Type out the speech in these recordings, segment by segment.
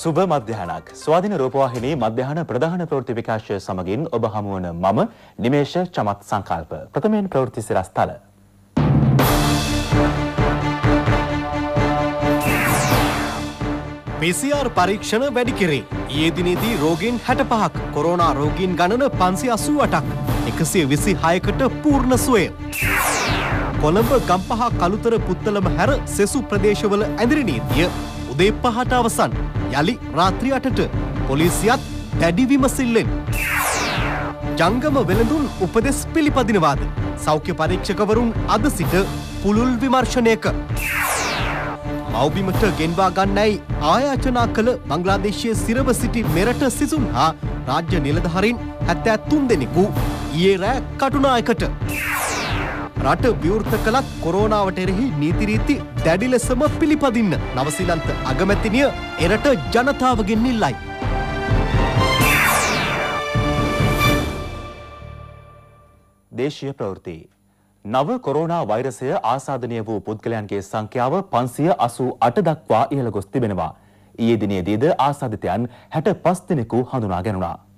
සුබ මධ්‍යහනක් ස්වාධින රූපවාහිනී මධ්‍යහන ප්‍රධාන ප්‍රවෘත්ති විකාශය සමගින් ඔබ හමුවන මම නිමේෂ චමත් සංකල්ප ප්‍රථමයෙන් ප්‍රවෘත්ති සිරස්තල PCR පරීක්ෂණ වැඩි කෙරේ. ඊයේ දිනේදී රෝගීන් 65ක්, කොරෝනා රෝගීන් ගණන 588ක්, 126කට පූර්ණ සුවය. කොළඹ ගම්පහ කළුතර පුත්තලම හැර සෙසු ප්‍රදේශවල ඇඳිරි නීතිය උදේ පහට අවසන්. යළි රාත්‍රී අටට පොලිසියත් දැඩි විමසිල්ලෙන්. ජංගම වෙළඳුන් උපදෙස් පිළිපදිනවාද. සෞඛ්‍ය පරීක්ෂකවරුන් අද සිට පුළුල් විමර්ශනයක. මවබිමට ගෙන්වා ගන්නයි ආයාචනා කළ බංගලාදේශය සිරව සිටි මෙරට සිසුන් හා රාජ්‍ය නිලධහරින් හැත්තෑ තුන් දෙනෙකු ඒ රෑ කටුනායකට. රට විවෘත කළත් කොරෝනාවට එරෙහි නීතිරීති දැඩි ලෙසම පිළිපදින්න නවසීලන්ත අගමැතිනිය එරට ජනතාවගෙන් ඉල්ලයි. දේශීය ප්‍රවෘත්ති. නව කොරෝනා වෛරසය ආසාධනය වූ පුද්ගලයන්ගේ සංඛ්‍යාව පන්සිය අසූ අට දක්වා ඉහළ ගොස් තිබෙනවා. ඊයේ දිනේදීද ආසාධිතයන් හැට පස් දෙනෙකු හඳුනා ගැනුණා.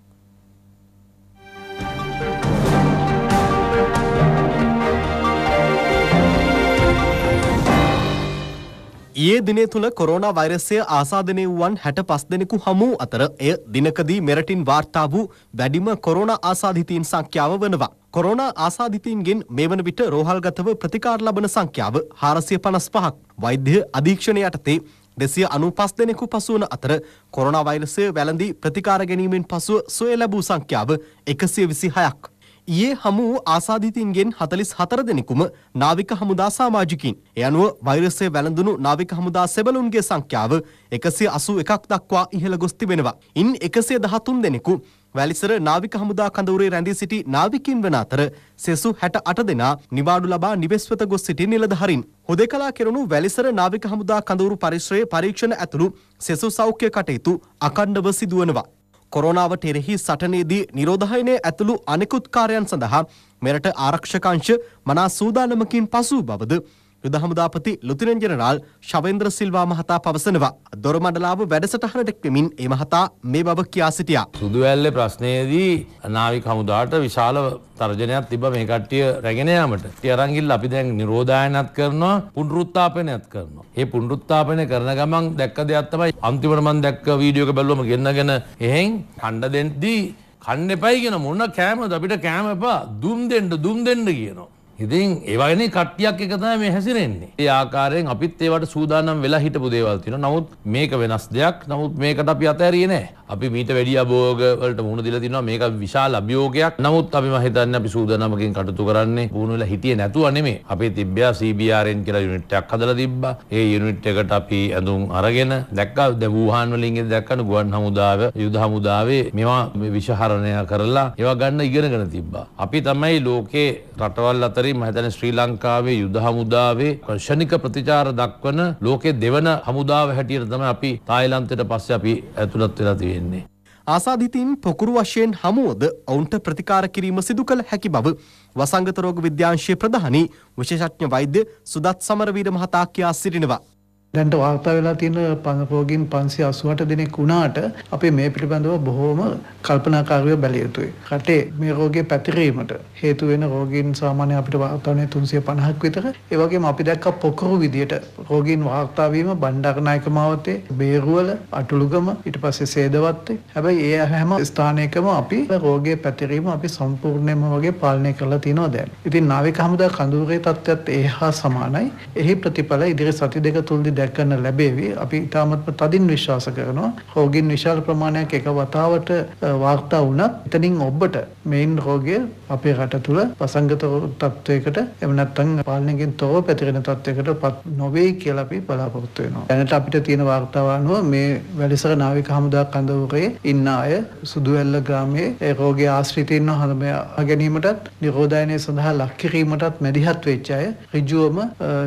ඊයේ දිනේ තුල කොරෝනා වෛරසය ආසාදනය වූවන් 65 දෙනෙකු හමු අතර එය දිනකදී මෙරටින් වාර්තා වූ වැඩිම කොරෝනා ආසාදිතයින් සංඛ්‍යාව වනවා. කොරෝනා ආසාදිතයින්ගෙන් මේ වන විට රෝහල්ගතව ප්‍රතිකාර ලබන සංඛ්‍යාව 455ක්. වෛද්‍ය අධීක්ෂණය යටතේ දෙසිය අනුපස් දෙනෙකු පසුවන අතර කොරෝනා වෛරසය වැළඳී ප්‍රතිකාර ගැනීමෙන් පසුව සොය ලැබූ සංඛ්‍යාව 126ක්. ඊයේ හමු වූ ආසාධිතයින්ගෙන් 44 දෙනෙකුම නාවික හමුදා සමාජිකින්. ඒ අනුව වෛරසය වැළඳුණු නාවික හමුදා සෙබළුන්ගේ සංඛ්‍යාව 181ක් දක්වා ඉහළ ගොස් තිබෙනවා. ඉන් 113 දෙනෙකු වැලිසර නාවික හමුදා කඳවුරේ රැඳී සිටි නාවිකින් වන අතර සෙසු 68 දෙනා නිවාඩු ලබා නිවෙස්වත ගොස් සිටි නිලධාරීන්. හොදකලා කෙරුණු වැලිසර නාවික හමුදා කඳවුරු පරිශ්‍රයේ පරීක්ෂණ ඇතුළු සෙසු සෞඛ්‍ය කටයුතු අකණ්ඩව සිදුවනවා. කොරෝනාවට එරෙහි සටනේදී නිරෝධහයනය ඇතුළු අනෙකුත් කාර්යයන් සඳහා මෙරට ආරක්ෂකංශ මනා සූදානමකින් පසු බවද යුද හමුදාපති ලුතිනන් ජෙනරාල් ශවේන්ද්‍ර සිල්වා මහතා පවසනවා. දොරමඩලාව වැඩසටහනට එක්වෙමින් ඒ මහතා මේ බව කියා සිටියා. සුදු ඇල්ලේ ප්‍රශ්නයේදී නාවික හමුදාට විශාල තර්ජනයක් තිබ මේ කට්ටිය රැගෙන යාමට. ටියරංගිල්ල අපි දැන් නිරෝධායනත් කරනවා, පුනරුත්ථාපනයත් කරනවා. මේ පුනරුත්ථාපනය කරන ගමන් දැක්ක දෙයක් තමයි අන්තිමට මම දැක්ක වීඩියෝ එක බැලුවම ගෙන්නගෙන එහෙන් කණ්ඩ දෙද්දී කන්න එපයි කියන මොන කෑමද අපිට කෑම එපා දුම් දෙන්න දුම් දෙන්න කියනවා. ඉතින් ඒවගෙන කට්ටියක් එක තමයි මේ හැසිරෙන්නේ. ඒ ආකාරයෙන් අපිත් ඒවට සූදානම් වෙලා හිටපු දේවල් තියෙනවා. නමුත් මේක වෙනස් දෙයක්. නමුත් මේකට අපි අතහැරියේ නැහැ. අපි මීට වැඩිය අභෝගවලට මුහුණ දීලා තිනවා මේක විශාල අභියෝගයක්. නමුත් අපි මම හිතන්නේ අපි සූදානමකින් කටයුතු කරන්නේ පුහුණු වෙලා හිටියේ නැතුව නෙමෙයි. අපි තිබ්බා CBRN කියලා යුනිට් එකක් හදලා තිබ්බා. ඒ යුනිට් එකට අපි ඇඳුම් අරගෙන දැක්කා දැන් වූහාන් වලින් ඉඳ දැක්කන ගුවන් හමුදාව යුද හමුදාවේ මේවා විෂහරණය කරලා ඒවා ගන්න ඉගෙනගෙන තිබ්බා. අපි තමයි ලෝකේ රටවල් අතරින් මම හිතන්නේ ශ්‍රී ලංකාවේ යුද හමුදාවේ ක්ෂණික ප්‍රතිචාර දක්වන ලෝකේ දෙවන හමුදාව හැටියට තමයි අපි තායිලන්තයට පස්සේ අපි ඇතුළත් වෙලා තියෙන්නේ. තියෙන්නේ. ආසාධිතීන් පොකුරු වශයෙන් හමුවද ඔවුන්ට ප්‍රතිකාර කිරීම සිදු කළ හැකි බව වසංගත රෝග විද්‍යාංශයේ ප්‍රධානී විශේෂඥ වෛද්‍ය සුදත් සමරවීර මහතා කියා සිටිනවා. දැන්ට වාර්තා වෙලා තියෙන පරෝගීන් 588 දෙනෙක් වුණාට අපි මේ පිළිබඳව බොහෝම කල්පනාකාරීව බැලිය යුතුයි. රටේ මේ රෝගය පැතිරීමට හේතු වෙන රෝගීන් සාමාන්‍ය අපිට වාර්තා වුණේ 350ක් විතර. ඒ වගේම අපි දැක්ක පොකුරු විදියට රෝගීන් වාර්තා වීම බණ්ඩාරනායක මාවතේ, බේරුවල, අටලුගම, ඊට පස්සේ සේදවත්තේ. හැබැයි ඒ හැම ස්ථානයකම අපි රෝගය පැතිරීම අපි සම්පූර්ණයෙන්ම වගේ පාලනය කරලා තියෙනවා දැන්. ඉතින් නාවික හමුදා කඳවුරේ තත්ත්වයත් ඒ හා සමානයි. එහි ප්‍රතිඵල ඉදිරි සති දෙක තුලදී දැක්කන්න ලැබේවි. අපි ඉතාමත්ම තදින් විශ්වාස කරනවා. රෝගීන් විශාල ප්‍රමාණයක් එක වතාවට වාර්තා වුණත් එතනින් ඔබට මේන් රෝගය අපේ රට තුළ වසංගත තත්ත්වයකට එහෙම නැත්නම් පාලනයෙන් තොරව පැතිරෙන තත්ත්වයකට පත් නොවේ කියලා අපි බලාපොරොත්තු වෙනවා. දැනට අපිට තියෙන වාර්තාව අනුව මේ වැලිසර නාවික හමුදා කඳවුරේ ඉන්න අය සුදුවැල්ල ග්‍රාමයේ ඒ රෝගී ආශ්‍රිතයින්ව හඳම ගැනීමටත් නිරෝධායනය සඳහා ලක් කිරීමටත් මැදිහත් වෙච්ච අය ඍජුවම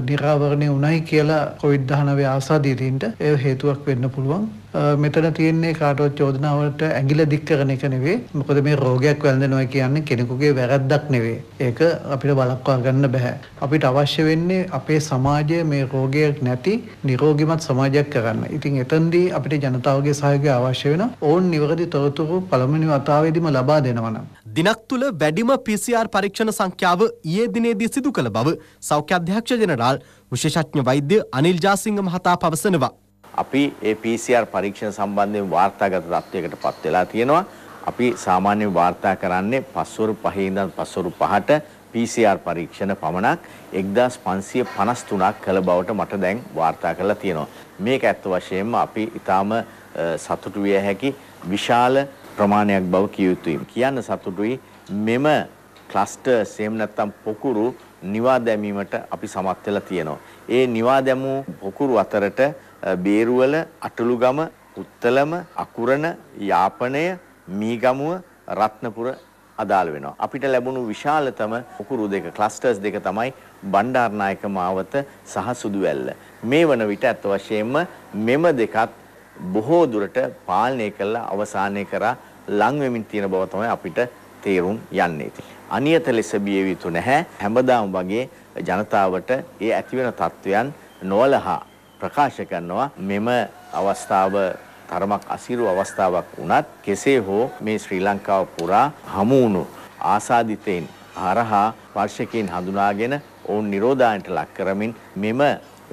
නිරාවරණය වුණයි කියලා කොවිඩ් මානව ආසාධීරීන්ට එය හේතුවක් වෙන්න පුළුවන් මෙතන තියෙන්නේ කාටවත් චෝදනාවට ඇඟිල දික් කරන එක නෙවෙයි. මොකද මේ රෝගයක් වැළඳෙනවා කියන්නේ කෙනෙකුගේ වැරද්දක් නෙවෙයි. ඒක අපිට බලක්වා ගන්න බෑ. අපිට අවශ්‍ය වෙන්නේ අපේ සමාජය මේ රෝගයක් නැති නිරෝගිමත් සමාජයක් කරන්න. ඉතින් එතනදී අපිට ජනතාවගේ සහයෝගය අවශ්‍ය වෙනවා. ඕන් නිවැරදි තොරතුරු පළමුවෙනි වතාවේදීම ලබා දෙනවා නම්. දිනක් තුළ වැඩිම PCR පරීක්ෂණ සංඛ්‍යාව ඊයේ දිනේදී සිදු කළ බව සෞඛ්‍ය අධ්‍යක්ෂ ජෙනරාල් විශේෂඥ වෛද්‍ය අනිල් ජාසිංහ මහතා පවසනවා. අපි ඒ PCR පරීක්ෂණ සම්බන්ධයෙන් වාර්තාගත තත්ත්වයකට පත් වෙලා තියෙනවා. අපි සාමාන්‍යයෙන් වාර්තා කරන්නේ පස්වරු පහේ ඉඳන් පස්වරු පහට PCR පරීක්ෂණ පමණක් 1553ක් කළ බවට මට දැන් වාර්තා කරලා තියෙනවා. මේක ඇත්ත වශයෙන්ම අපි ඊටාම සතුටු විය හැකි විශාල ප්‍රමාණයක් බව කිය යුතුයි. කියන්න සතුටුයි මෙම ක්ලස්ටර් සේම නැත්තම් පොකුරු නිවා දැමීමට අපි සමත් වෙලා තියෙනවා. ඒ නිවා දැමූ පොකුරු අතරට බේරුවල අටලුගම උත්තලම අකුරණ යාපනය මීගමුව රත්නපුර අදාළ වෙනවා. අපිට ලැබුණු විශාලතම උකුරු දෙක ක්ලස්ටර්ස් දෙක තමයි බණ්ඩාරනායක මාවත සහ සුදුවැල්ල. මේ වන විට අත් වශයෙන්ම මෙම දෙකත් බොහෝ දුරට පාලනය කළා අවසානය කරා ලං වෙමින් තියෙන බව තමයි අපිට තේරුම් යන්නේ. අනියත ලෙස බිය යුතු නැහැ. හැමදාම වගේ ජනතාවට ඒ ඇතිවන තත්වයන් නොවලහා ප්‍රකාශ කරනවා මෙම අවස්ථාව තරමක් අසීරු අවස්ථාවක් වුණත් කෙසේ හෝ මේ ශ්‍රී ලංකාව පුරා හමු වුණු ආසාදිතයින් හරහා වර්ෂකයන් හඳුනාගෙන ඔවුන් නිරෝධායනට ලක් කරමින් මෙම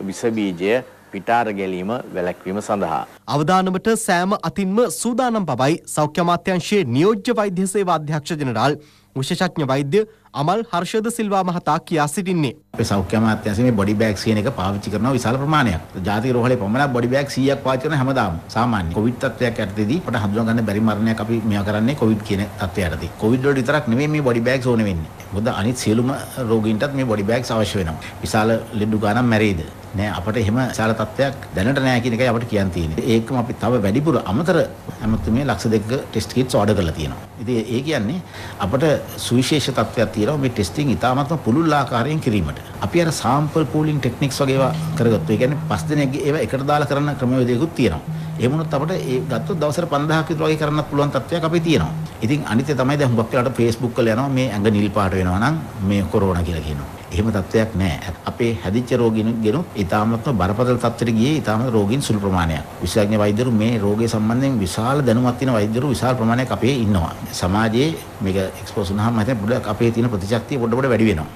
විස බීජය පිටාර ගැලීම වැළැක්වීම සඳහා. අවදානමට සෑම අතින්ම සූදානම් පබයි සෞඛ්‍ය අමාත්‍යංශයේ නියෝජ්‍ය වෛද්‍ය සේවා අධ්‍යක්ෂ ජෙනරාල් විශේෂඥ වෛද්‍ය අමල් හර්ෂද සිල්වා මහතා කියා සිටින්නේ. අපේ සෞඛ්‍ය අමාත්‍යාංශයේ මේ බොඩි බෑග්ස් කියන එක පාවිච්චි කරන විශාල ප්‍රමාණයක්. ජාතික රෝහලේ පමණක් බොඩි බෑග් 100ක් පාවිච්චි කරන හැමදාම. සාමාන්‍ය කොවිඩ් තත්ත්වයක් යටතේදී අපට හඳුනා ගන්න බැරි මරණයක් අපි මෙයා කරන්නේ කොවිඩ් කියන තත්ත්වය යටතේ. කොවිඩ් වලට විතරක් නෙමෙයි මේ බොඩි බෑග්ස් ඕනේ වෙන්නේ. මොකද අනිත් සියලුම රෝගීන්ටත් මේ බොඩි බෑග්ස් අවශ්‍ය වෙනවා. විශාල ලෙඩු ගානක් මැරෙයිද? නෑ අපිට එහෙම සාර තත්ත්වයක් දැනට නෑ කියන එකයි අපිට කියන්න තියෙන්නේ. ඒකම අපි තව වැඩිපුර අමතර හැමතුමේ ලක්ෂ දෙකක ටෙස්ට් කිට්ස් ඕඩර් කරලා තියෙනවා. ඉතින් ඒ කියන්නේ අපිට සුවිශේෂ තත්ත්වයක් තියෙනවා මේ ටෙස්ටිං ඉතාමත්ම පුළුල් ආකාරයෙන් කිරීමට. අපි අර සාම්පල් පූලිං ටෙක්නික්ස් වගේ ඒවා කරගත්තු. ඒ කියන්නේ පස් දිනකගේ ඒවා එකට දාලා කරන ක්‍රමවේදයකුත් තියෙනවා. එහෙම වුණොත් අපිට ඒ ගත්තොත් දවසට 5000ක් විතර වගේ කරන්නත් පුළුවන් තත්ත්වයක් අපේ තියෙනවා. ඉතින් අනිත් තමයි දැන් හුඟක් වෙලාවට Facebook වල යනවා මේ ඇඟ නිල් පාට වෙනවා නම් මේ කොරෝනා කියලා කියනවා. එහෙම තත්ත්වයක් නැහැ. අපේ හැදිච්ච රෝගිනුත් ඉතාමත්ම බරපතල තත්ත්වයට ගියේ ඉතාම රෝගීන් සුළු ප්‍රමාණයක්. විශේෂඥ වෛද්‍යවරු මේ රෝගය සම්බන්ධයෙන් විශාල දැනුමක් තියෙන වෛද්‍යවරු විශාල ප්‍රමාණයක් අපේ ඉන්නවා. සමාජයේ මේක එක්ස්පෝස් වුණාම හිතෙන පොඩ්ඩක් අපේ තියෙන ප්‍රතිශක්තිය පොඩ පොඩ වැඩි වෙනවා.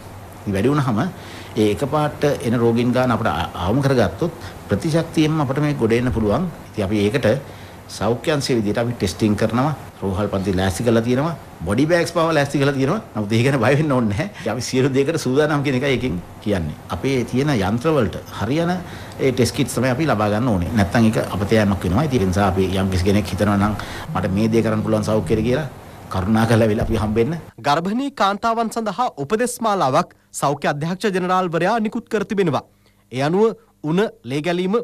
වැඩි වුණාම ඒ එකපාරට එන රෝගීන් ගන්න අපිට ආවම කරගත්තොත් ප්‍රතිශක්තියෙන් අපිට මේ ගොඩ එන්න පුළුවන්. ඉතින් අපි ඒකට සෞඛ්‍යංශයේ විදිහට අපි ටෙස්ටිං කරනවා රෝහල් පන්ති ලෑස්ති කරලා තියෙනවා බොඩි බෑග්ස් පාව ලෑස්ති කරලා තියෙනවා නමුත් ඒ ගැන බය වෙන්න ඕනේ නැහැ අපි සියලු දෙයකට සූදානම් කියන එකයි එකෙන් කියන්නේ අපේ තියෙන යන්ත්‍රවලට හරියන ඒ ටෙස්ට් කිට්ස් තමයි අපි ලබා ගන්න ඕනේ නැත්නම් ඒක අපතෑමක් වෙනවා ඉතින් ඒ නිසා අපි යම් කිසි කෙනෙක් හිතනවා නම් මට මේ දේ කරන්න පුළුවන් සෞඛ්‍යයට කියලා කරුණාකරලා වෙලා අපි හම්බෙන්න ගර්භණී කාන්තාවන් සඳහා උපදේශමාලාවක් සෞඛ්‍ය අධ්‍යක්ෂ ජෙනරාල්වරයා නිකුත් කර තිබෙනවා ඒ අනුව උණ ලේ ගැලීම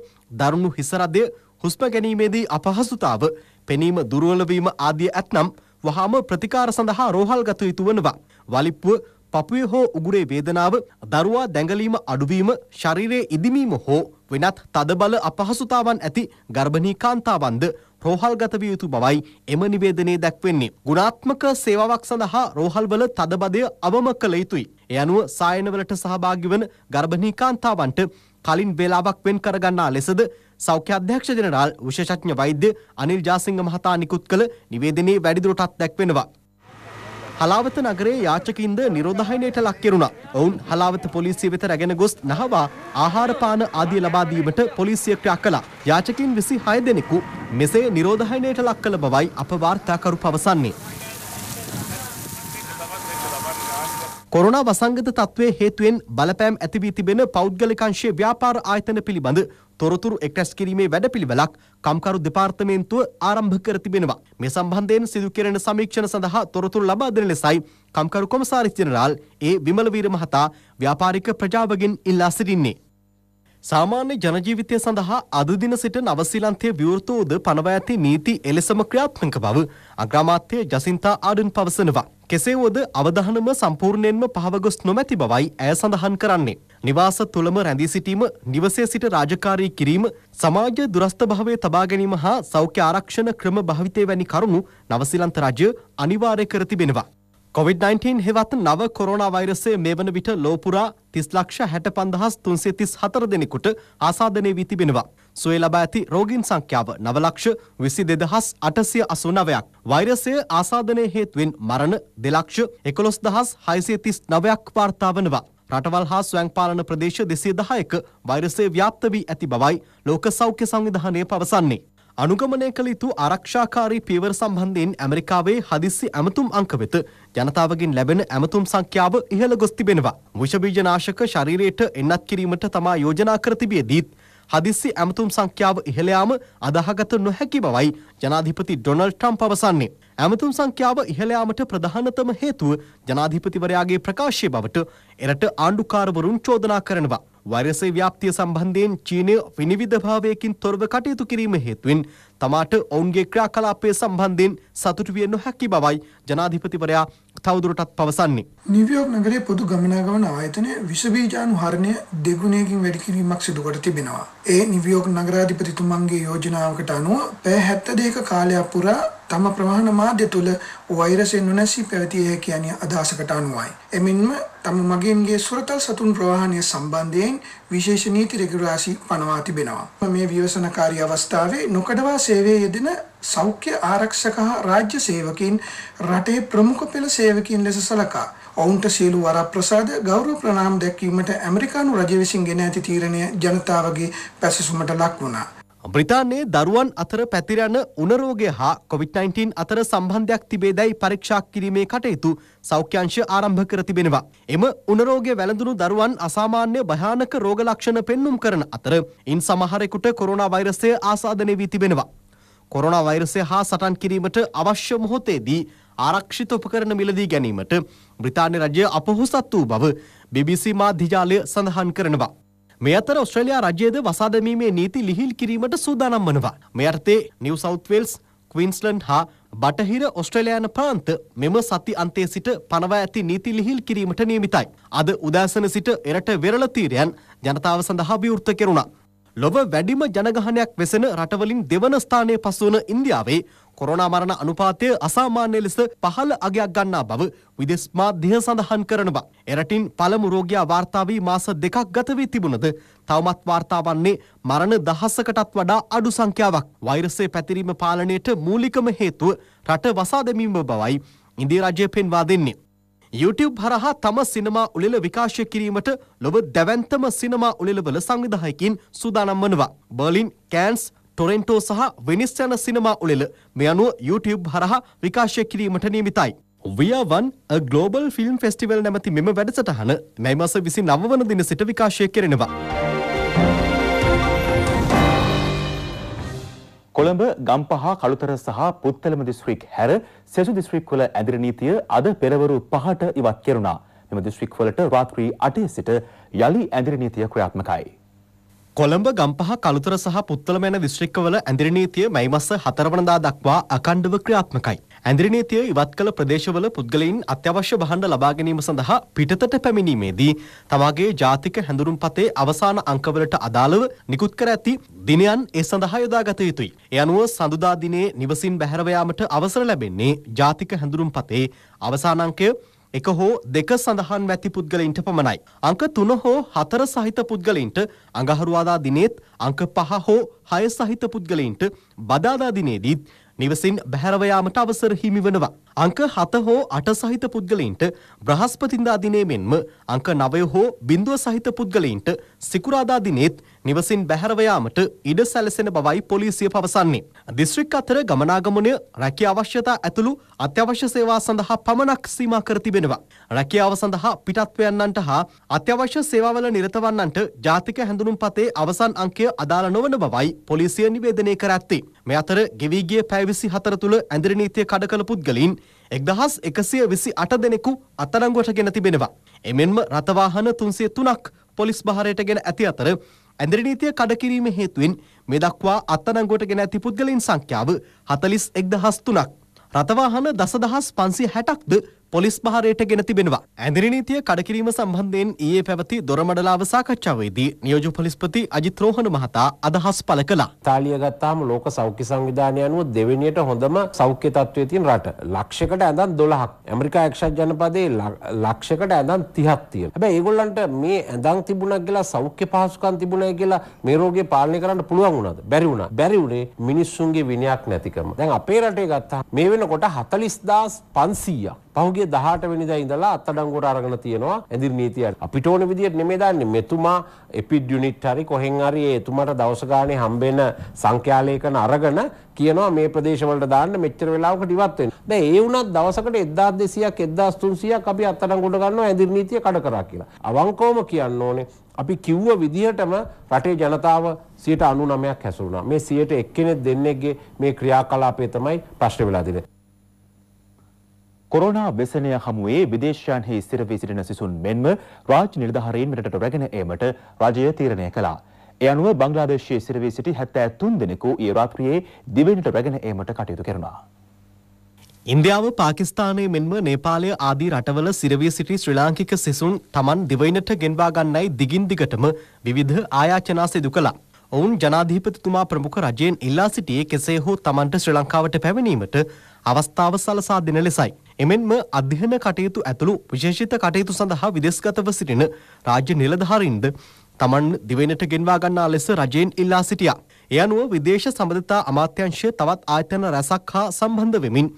දරුණු හිසරදය හුස්ම ගැනීමේදී අපහසුතාව, පෙනීම දුර්වලවීම ආදිය ඇත්නම් වහාම ප්‍රතිකාර සඳහා රෝහල් ගත යුතු වනවා. වලිප්පුව, පපුවේ හෝ උගුරේ වේදනාව, දරුවා දැඟලීම අඩුවීම, ශරීරයේ ඉදිමීම හෝ වෙනත් තදබල අපහසුතාවන් ඇති ගර්භණී කාන්තාවන්ද රෝහල්ගත විය යුතු බවයි එම නිවේදනයේ දැක්වෙන්නේ. ගුණාත්මක සේවාවක් සඳහා රෝහල්වල තදබදය අවම කළ යුතුයි. ඒ අනුව සායනවලට සහභාගී වන ගර්භණී කාන්තාවන්ට කලින් වේලාවක් වෙන් කරගන්නා ලෙසද සෞඛ්‍ය අධ්‍යක්ෂ ජෙනරාල් විශේෂඥ වෛද්‍ය අනිල් ජාසිංහ මහතා නිකුත් කළ නිවේදනයේ වැඩිදුරටත් දැක්වෙනවා. හලාවත නගරේ යාචකින්ද නිරෝධහයිනයට ලක් කෙරුණා. ඔවුන් හලාවත පොලිසිය වෙත රැගෙන ගොස් නහවා ආහාර පාන ආදිය ලබා දීමට පොලිසිය ක්‍රියා කළා. යාචකින් 26 දෙනෙකු මෙසේ නිරෝධහයිනයට ලක් කළ බවයි අප වාර්තාකරු පවසන්නේ. කොරෝනා වසංගත තත්ත්වයේ හේතුවෙන් බලපෑම් ඇති වී තිබෙන පෞද්ගලිකංශයේ ව්‍යාපාර ආයතන පිළිබඳ තොරතුරු එක්රැස් කිරීමේ වැඩපිළිවෙලක් කම්කරු දෙපාර්තමේන්තුව ආරම්භ කර තිබෙනවා. මේ සම්බන්ධයෙන් සිදු කෙරෙන සමීක්ෂණ සඳහා තොරතුරු ලබා දෙන ලෙසයි කම්කරු කොමසාරිස් ජෙනරාල් ඒ විමල වීර මහතා ව්‍යාපාරික ප්‍රජාවගෙන් ඉල්ලා සිටින්නේ. සාමාන්‍ය ජනජීවිතය සඳහා අද දින සිට නවසීලන්තයේ විවෘත වූද පනව ඇති නීති එලෙසම ක්‍රියාත්මක බව අග්‍රාමාත්‍ය ජසින්තා ආඩන් පවසනවා. කෙසේ වුවද අවධානම සම්පූර්ණයෙන්ම පහව ගොස් නොමැති බවයි ඇය සඳහන් කරන්නේ. නිවාස තුළම රැඳී සිටීම, නිවසේ සිට රාජකාරී කිරීම, සමාජ දුරස්ථභාවය තබා ගැනීම හා සෞඛ්‍ය ආරක්ෂණ ක්‍රම භාවිතය වැනි කරුණු නවසීලන්ත රජය අනිවාර්ය කර තිබෙනවා. COVID-19 හෙවත් නව කොරෝනා වෛරසය මේ වන විට ලෝපුරා තිස් ලක්ෂ හැට පන්දහස් තුන්සේ තිස් හතර දෙනෙකුට ආසාධනය වී තිබෙනවා. සුවේ ලබා ඇති රෝගීන් සංඛ්‍යාව නවලක්ෂ විසි දෙදහස් අටසිය අසු නවයක්. වෛරසය ආසාධනය හේතුවෙන් මරණ දෙලක්ෂ එකොළොස් දහස් හයිසේ තිස් නවයක් වාර්තාාවනවා. රටවල් හා ස්වයංපාලන ප්‍රදේශ දෙසේ දහයක වෛරසය ව්‍යාප්ත වී ඇති බවයි ලෝක සෞඛ්‍ය සංවිධානය පවසන්නේ. අනුගමනය කළ යුතු ආරක්ෂාකාරී පීවර සම්බන්ධයෙන් ඇමරිකාවේ හදිස්සි ඇමතුම් අංක වෙත ජනතාවගෙන් ලැබෙන ඇමතුම් සංඛ්‍යාව ඉහළ ගොස් තිබෙනවා. විෂබීජ නාශක ශරීරයට එන්නත් කිරීමට තමා යෝජනා කර තිබියදීත් හදිස්සි ඇමතුම් සංඛ්‍යාව ඉහළ යාම අදාහගත නොහැකි බවයි ජනාධිපති ඩොනල්ඩ් ට්‍රම්ප් පවසන්නේ. ඇමතුම් සංඛ්‍යාව ඉහළ යාමට ප්‍රධානතම හේතුව ජනාධිපතිවරයාගේ ප්‍රකාශය බවට එරට ආණ්ඩුකාරවරුන් චෝදනා කරනවා. වෛරසයේ ව්‍යාප්තිය සම්බන්ධයෙන් චීනය විනිවිදභාවයකින් තොරව කටයුතු කිරීම හේතුවෙන් තමාට ඔවුන්ගේ ක්‍රියාකලාපය සම්බන්ධයෙන් සතුටු විය නොහැකි බවයි ජනාධිපතිවරයා තවදුරටත් පවසන්නේ. නිව්යෝක් නගරයේ පොදු ගමනාගමන ආයතනයේ විස බීජාණු හරණය දෙගුණයකින් වැඩි කිරීමක් සිදු කර තිබෙනවා. ඒ නිව්යෝක් නගරාධිපතිතුමන්ගේ යෝජනාවකට අනුව පැය 72ක කාලයක් පුරා තම ප්‍රවාහන මාධ්‍ය තුළ වෛරසෙන් නොනැසී පැවතිය හැකි යන අදහසකට අනුවයි. එමෙන්ම තම මගින්ගේ සුරතල් සතුන් ප්‍රවාහනය සම්බන්ධයෙන් විශේෂ නීති රෙගුලාසි පනවා තිබෙනවා. මේ විවසනකාරී අවස්ථාවේ නොකඩවා සේවයේ යෙදෙන සෞඛ්‍ය ආරක්ෂක හා රාජ්‍ය සේවකින් රටේ ප්‍රමුඛ පෙළ සේවකින් ලෙස සලකා ඔවුන්ට සියලු වර ප්‍රසාද ගෞරව ප්‍රණාම් දැක්වීමට ඇමරිකානු රජ විසින් ගෙන ඇති තීරණය ජනතාවගේ පැසසුමට ලක් වුණා. බ්‍රතාන්නේ දරුවන් අතර පැතිරණ උනරෝගය හා කොවිD-19 අතර සම්බන්ධයක් තිබේ දැයි පරීක්ෂා කිරීමේ කටයුතු සෞඛ්‍යංශ ආරම්භ කර තිබෙනවා. එම උනරෝගය වැළඳුණු දරුවන් අසාමාන්‍ය භයානක රෝග ලක්ෂණ පෙන්눔 කරන අතර ඉන් සමහරෙකුට කොරෝනා වෛරසය ආසාදනය වී තිබෙනවා. කොරෝනා වෛරසය හා සටන් කිරීමට අවශ්‍ය මොහොතේදී ආරක්ෂිත උපකරණ මිලදී ගැනීමට බ්‍රතාන්‍ය රජය අපොහොසත් වූ බව BBC මාධ්‍යජාලය සඳහන් කරනවා. මේ අතර ඔස්ට්‍රේලියා රජයේද වසා දැමීමේ නීති ලිහිල් කිරීමට සූදානම් වනවා. මේ අර්ථේ නිව් සවුත් වෙල්ස්, ක්වීන්ස්ලන්ඩ් හා බටහිර ඔස්ට්‍රලයාන ප්‍රාන්ත මෙම සති අන්තේ සිට පනවා ඇති නීති ලිහිල් කිරීමට නියමිතයි. අද උදෑසන සිට එරට වෙරළ තීරයන් ජනතාව සඳහා විවෘත කෙරුණා. ලොව වැඩිම ජනගහනයක් වෙසෙන රටවලින් දෙවන ස්ථානයේ පසුවන ඉන්දියාවේ කොරෝනා මරණ අනුපාතය අසාමාන්‍ය ලෙස පහළ අගයක් ගන්නා බව විදෙස් මාධ්‍ය සඳහන් කරනවා. එරටින් පළමු රෝගියා වාර්තා වී මාස දෙකක් ගත වී තිබුණද තවමත් වාර්තා වන්නේ මරණ දහසකටත් වඩා අඩු සංඛ්‍යාවක්. වෛරසය පැතිරීම පාලනයට මූලිකම හේතුව රට වසා දැමීම බවයි ඉන්දිය රජය පෙන්වා දෙන්නේ. YouTube හරහා තම සිනමා උළෙල විකාශය කිරීමට ලොව දැවැන්තම සිනමා උළෙලවල සංවිධායකින් සූදානම් වනවා. බර්ලින්, කෑන්ස්, ටොරෙන්ටෝ සහ වෙනිස් යන සිනමා උළෙල මේ අනුව YouTube හරහා විකාශය කිරීමට නියමිතයි. වියවන් ගලෝබල් ෆිල්ම් ෆෙස්ටිවල් නැමති මෙම වැඩසටහන මැයි මස විසි නවවන දින සිට විකාශය කෙරෙනවා. කොළඹ ගම්පහ කළුතර සහ පුත්තලම දිස්ත්‍රික් හැර සෙසු දිස්ත්‍රික් වල ඇදිරි නීතිය අද පෙරවරු පහට ඉවත් කෙරුණා. මෙම දිස්ත්‍රික් වලට රාත්‍රී 8 සිට යලි ඇදිරි නීතිය ක්‍රියාත්මකයි. කොළඹ ගම්පහ කළුතර සහ පුත්තලම යන දිස්ත්‍රික්කවල ඇඳිරි නීතිය මැයි මස 4 වනදා දක්වා අඛණ්ඩව ක්‍රියාත්මකයි. ඇඳිරි නීතිය ඉවත් කළ ප්‍රදේශවල පුද්ගලයින් අත්‍යවශ්‍ය භාණ්ඩ ලබා ගැනීම සඳහා පිටතට පැමිණීමේදී තමාගේ ජාතික හැඳුනුම්පතේ අවසාන අංකවලට අදාළව නිකුත් කර ඇති දිනයන් ඒ සඳහා යොදාගත යුතුයි. ඒ අනුව සඳුදා දිනේ නිවසින් බැහැරව අවසර ලැබෙන්නේ ජාතික හැඳුනුම්පතේ අවසාන අංකය එක හෝ දෙක සඳහන් වැති පුද්ගලයින්ට පමණයි. අංක තුන හෝ හතර සහිත පුද්ගලයින්ට අඟහරුවාදා දිනේත් අංක පහ හෝ හය සහිත පුද්ගලයින්ට බදාදා දිනේදීත් නිවසින් බැහැරව යාමට අවසර හිමි වෙනවා. අංක 7 හෝ 8 සහිත පුද්ගලයින්ට බ්‍රහස්පතින්දා දිනයේ මෙන්ම අංක 9 හෝ බිඳුව සහිත පුද්ගලයින්ට සිකුරාදා දිනෙත් නිවසින් බැහැරව යාමට ඉඩ සැලසෙන බවයි පොලිසිය පවසන්නේ. දිස්ත්‍රික් අතර ගමනාගමනය රැකියා අවශ්‍යතා ඇතුළු අත්‍යවශ්‍ය සේවා සඳහා පමණක් සීමා කර තිබෙනවා. රැකියාව සඳහා පිටත්ව යන්නන්ට හා අත්‍යවශ්‍ය සේවාවල නිරත වන්නන්ට ජාතික හැඳුනුම්පතේ අවසන් අංකය අදාළ නොවන බවයි පොලිසිය නිවේදනය කර ඇත්තේ. මේ අතර ගෙවී ගිය පැය 24 තුළ ඇඳිරි නීතිය කඩ කළ පුද්ගලයින් එක්දහස් එකසිය විසි අට දෙනෙකු අතරංගුවට ගෙන තිබෙනවා. එමෙන්ම රථවාහන තුන්සේ තුනක් පොලිස් භාරයට ගෙන ඇති අතර ඇඳරිනීතිය කඩකිරීම හේතුවෙන් මේ දක්වා අත්තරංගුවට ගෙන ඇති පුද්ගලින් සංඛ්‍යාව හතලිස් එක්දහස් තුනක්. රථවාහන දසදහස් පන්සි හැටක්ද පොලිස් භාරයට ගෙන තිබෙනවා. ඇඳිරි නීතිය කඩකිරීම සම්බන්ධයෙන් ඊයේ පැවති දොරමඩලාව සාකච්ඡාවේදී නියෝජ්‍ය පොලිස්පති අජිත් රෝහණ මහතා අදහස් පළ කළා. ඉතාලිය ගත්තාම ලෝක සෞඛ්‍ය සංවිධානය අනුව දෙවෙනියට හොඳම සෞඛ්‍ය තත්ත්වයේ තියෙන රට. ලක්ෂයකට ඇඳන් 12ක්. ඇමරිකා එක්සත් ජනපදයේ ලක්ෂයකට ඇඳන් 30ක් තියෙනවා. හැබැයි ඒගොල්ලන්ට මේ ඇඳන් තිබුණා කියලා සෞඛ්‍ය පහසුකම් තිබුණා කියලා මේ රෝගේ පාලනය කරන්න පුළුවන් වුණාද? බැරි වුණා. බැරි වුණේ මිනිස්සුන්ගේ විනයක් නැතිකම. දැන් අපේ රටේ ගත්තා මේ වෙනකොට 40500ක් පහුගේ 18 වෙනිදා ඉඳලා අත්අඩංගුවට අරගෙන තියෙනවා ඇඳිරි නීතියට. අපිට ඕන විදියට නෙමෙයි දාන්නේ. මෙතුමා එපිඩ් යුනිට් හරි කොහෙන් හරි ඒ එතුමාට දවස ගානේ හම්බෙන සංඛ්‍යාලේකන අරගෙන කියනවා මේ ප්‍රදේශවලට දාන්න මෙච්චර වෙලාවකට ඉවත් වෙන්න. දැන් ඒ වුණත් දවසකට 1200ක් 1300ක් අපි අත්අඩංගුවට ගන්නවා ඇඳිරි නීතිය කඩ කරා කියලා. අවංකවම කියන්න ඕනේ අපි කිව්ව විදිහටම රටේ ජනතාව 99ක් හැසිරුණා. මේ 101 එක්කෙනෙක් දෙන්නෙක්ගේ මේ ක්‍රියාකලාපය තමයි ප්‍රශ්නේ වෙලා තියෙන්නේ. කොරෝනා ව්‍යසනය හමුවේ විදේශයන්හි ස්ථිරවී සිටින සිසුන් මෙන්ම රාජ්‍ය නිලධාරීන් මෙරටට රැගෙන ඒමට රජය තීරණය කළා. ඒ අනුව බංග්ලාදේශයේ ස්ථිරවී සිටි 73 දෙනෙකු ඊ රාත්‍රියේ දිවෙණට රැගෙන ඒමට කටයුතු කරනවා. ඉන්දියාව පාකිස්ානය මෙන්ම නේපාලය ආදී රටවල සිරවිය සිටි ශ්‍රී ලාංකික සිසුන් තමන් දිවයිනට ගෙන්වාගන්නයි දිගින් දිගටම විවිධ ආයාචනා සිදු කළා. ඔවුන් ජනාධීපතිතුමා ප්‍රමුඛ රජයෙන් ඉල්ලා සිටියේ කෙසේ හෝ තමන්ට ශ්‍රී ලංකාවට පැමිණීමට අවස්ථාව සලසා දෙන ලෙසයි. එමෙන්ම අධ්‍යන කටයුතු ඇතුළු විශේෂිත කටයුතු සඳහා විදෙස්ගතව සිටින රාජ්‍ය නිලධාරින්ද තමන් දිවෙනට ගෙන්වා ගන්නා ලෙස රජයෙන් ඉල්ලා සිටියා. එය අනුව විදේශ සබඳතා අමාත්‍යංශය තවත් ආයතන රැසක් හා සම්බන්ධ වෙමින්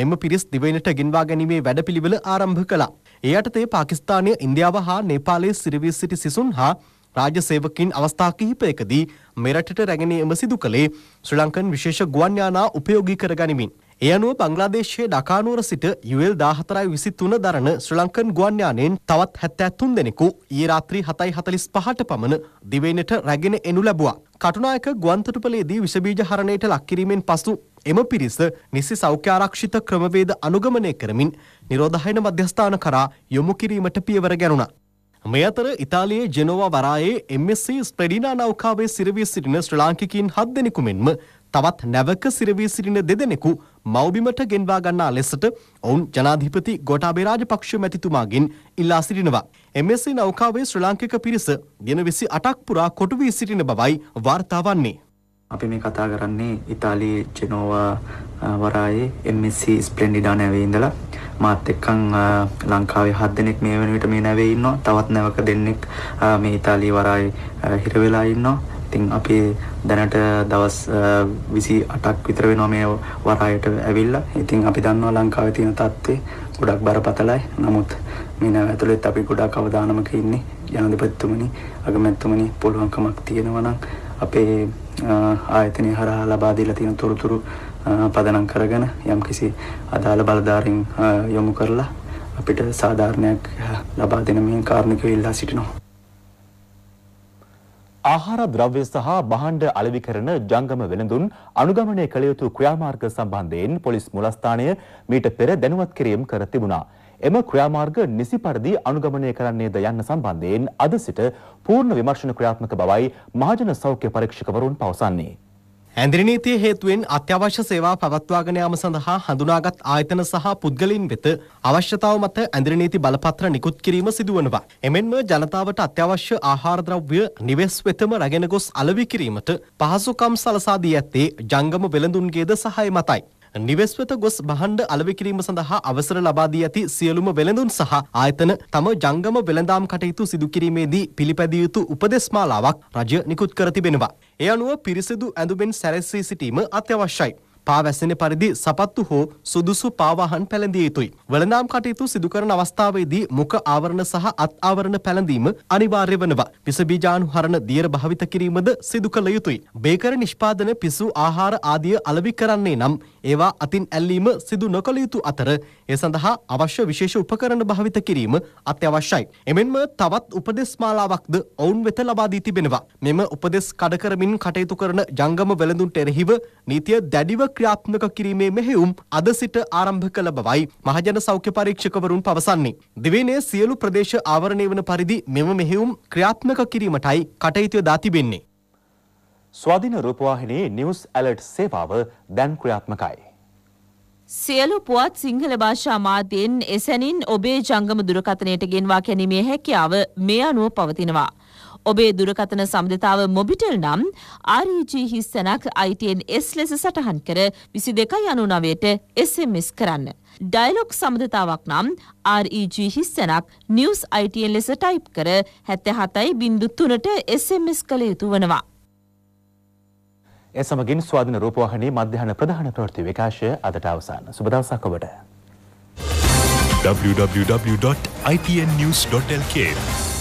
මෙම පිරිස් දිවයිනට ගෙන්වා ගැනීමේ වැඩපිළිවෙල ආරම්භ කළා. ඒ යටතේ පාකිස්තානය ඉන්දියාව හා නේපාලයේ සිරවී සිටි සිසුන් හා රාජ්‍ය සේවකින් අවස්ථා කිහිපයකදී මෙරටට රැගෙන එම සිදු කළේ ශ්‍රී ලංකන් විශේෂ ගුවන් යානා උපයෝගී කරගනිමින්. ඒ අනුව බංග්ලාදේශයේ ඩකානුවර සිට යුවල් 14.23 දරන ශ්‍රී ලංකන් ගුවන් යානයෙන් තවත් 73 දෙනෙකු ඊයේ රාත්‍රී 7:45ට පමණ දිවයිනට රැගෙන එනු ලැබුවා. කටුනායක ගුවන්තොටුපලේදී විසබීජ හරණයට ලක්කිරීමෙන් පසු එම පිරිස නිසි සෞඛ්‍යාරක්ෂිත ක්‍රමවේද අනුගමනය කරමින් නිරෝධහයන මධ්‍යස්ථාන කරා යොමු කිරීමට පියවර ගැනුණා. මේ අතර ඉතාලියේ ජෙනෝවා වරායේ MSC ස්ප්‍රඩිනා නෞකාවේ සිරවී සිටින ශ්‍රී ලාංකිකයින් හත් දෙනෙකු මෙන්ම තවත් නැවක සිරවී සිටින දෙදෙනෙකු මව්බිමට ගෙන්වා ගන්නා ලෙසට ඔවුන් ජනාධිපති ගොටාබේ රාජපක්ෂ මැතිතුමාගෙන් ඉල්ලා සිටිනවා. MSC නෞකාවේ ශ්‍රී ලාංකික පිරිස දින 28ක් පුරා කොටු වී සිටින බවයි වාර්තා වන්නේ. අපි මේ කතා කරන්නේ ඉතාලියේ ජෙනෝවා වරායේ MSC ස්ප්ලෙන්ඩිඩා නැවේ ඉඳලා මාත් එක්කන් ලංකාවේ හත් දෙනෙක් මේ වෙන විට මේ නැවේ ඉන්නවා තවත් නැවක දෙන්නෙක් මේ ඉතාලියේ වරායේ හිර වෙලා ඉන්නවා ඉතින් අපි දැනට දවස් 28ක් විතර වෙනවා මේ වරායට ඇවිල්ලා. ඉතින් අපි දන්නවා ලංකාවේ තියෙන තත්ත්වය ගොඩක් බරපතලයි. නමුත් මේ නැව ඇතුළෙත් අපි ගොඩක් අවධානමක ඉන්නේ. ජනාධිපතිතුමනි, අගමැතිතුමනි පුළුවන්කමක් තියෙනවා නම් අපේ ආයතනය හරහා ලබා දීලා තියෙන තොරතුරු පදනම් කරගෙන යම්කිසි අදාළ බලධාරීන් යොමු කරලා අපිට සාධාරණයක් ලබා දෙන මේ කාරණිකව ඉල්ලා සිටිනවා. ආහාර ද්‍රව්‍ය සහ භාණ්ඩ අලෙවි කරන ජංගම වෙළඳුන් අනුගමනය කළ යුතු ක්‍රියාමාර්ග සම්බන්ධයෙන් පොලිස් මුලස්ථානය මීට පෙර දැනුවත් කිරීම කර තිබුණා. එම ක්‍රියාමාර්ග නිසි පරිදි අනුගමනය කරන්නේද යන්න සම්බන්ධයෙන් අද සිට පූර්ණ විමර්ශන ක්‍රියාත්මක බවයි මහජන සෞඛ්‍ය පරීක්ෂකවරුන් පවසන්නේ. ඇඳිරිනීතිය හේතුවෙන් අත්‍යවශ්‍ය සේවා පවත්වාගෙන යාම සඳහා හඳුනාගත් ආයතන සහ පුද්ගලයින් වෙත අවශ්‍යතාව මත ඇඳිරිනීති බලපත්‍ර නිකුත් කිරීම සිදුවනවා. එමෙන්ම ජනතාවට අත්‍යවශ්‍ය ආහාර ද්‍රව්‍ය නිවෙස් වෙතම රැගෙන ගොස් අලෙවි කිරීමට පහසුකම් සලසා දී ඇත්තේ ජංගම වෙළඳුන්ගේද සහාය මතයි. නිවෙස්වත ගොස් බහණ්ඩ අලෙවි කිරීම සඳහා අවසර ලබා දී ඇති සියලුම වෙළඳුන් සහ ආයතන තම ජංගම වෙළඳාම් කටයුතු සිදු කිරීමේදී පිළිපැදිය යුතු උපදෙස් මාලාවක් රජය නිකුත් කර තිබෙනවා. ඒ අනුව පිරිසිදු ඇඳුමෙන් සැරසී සිටීම අත්‍යවශ්‍යයි. පාවැසෙන පරිදි සපත්තු හෝ සුදුසු පාවාහන් පැළඳිය යුතුයි. වළඳාම් කටයුතු සිදු කරන අවස්ථාවේදී මුඛ ආවරණ සහ අත් ආවරණ පැළඳීම අනිවාර්ය වෙනවා. විස බීජාණු හරණ දියර භාවිත කිරීමද සිදු කළ යුතුයි. බේකර නිෂ්පාදන පිසු ආහාර ආදිය අලෙවි කරන්නේ නම් ඒවා අතින් ඇල්ලීම සිදු නොකළ යුතු අතර ඒ සඳහා අවශ්‍ය විශේෂ උපකරණ භාවිත කිරීම අත්‍යවශ්‍යයි. එමෙන්ම තවත් උපදෙස් මාලාවක්ද ඔවුන් වෙත ලබා දී තිබෙනවා. මෙම උපදෙස් කඩ කරමින් කටයුතු කරන ජංගම වෙළඳුන්ට එරෙහිව නීතිය දැඩිව ක්‍රියාත්මක කිරීමේ මෙහෙයුම් අද සිට ආරම්භ කළ බවයි මහජන සෞඛ්‍ය පරීක්ෂකවරුන් පවසන්නේ. දිවයිනේ සියලු ප්‍රදේශ ආවරණය වන පරිදි මෙම මෙහෙයුම් ක්‍රියාත්මක කිරීමටයි කටයුතු යොදා තිබෙන්නේ. ස්වාධීන රූපවාහිනයේ නිවස් ඇලර්ට් සේවාව දැන් ක්‍රියාත්මකයි. සියලු පුවත් සිංහල භාෂා මාධ්‍යයෙන් එසැනින් ඔබේ ජංගම දුරකථනයට ගෙන්වා ගැනීමේ හැකියාව මේ අනුව පවතිනවා. ඔබේ දුරකථන සම්බන්ධතාව මොබිටෙල් නම් REG හිස්සනක් ITNS ලෙස සටහන් කර 22.99ට SMS කරන්න. ඩයලොග් සම්බන්ධතාවක් නම් REG හිස්සනක් news ITN ලෙස ටයිප් කර 77.3ට SMS කළ යුතු වෙනවා. ඒ සමගින් ස්වාධීන රූපවාහිනී මධ්‍යහන ප්‍රධාන ප්‍රවෘත්ති විකාශය අදට අවසන්. සුබ දවසක් ඔබට. www.ipnnews.lk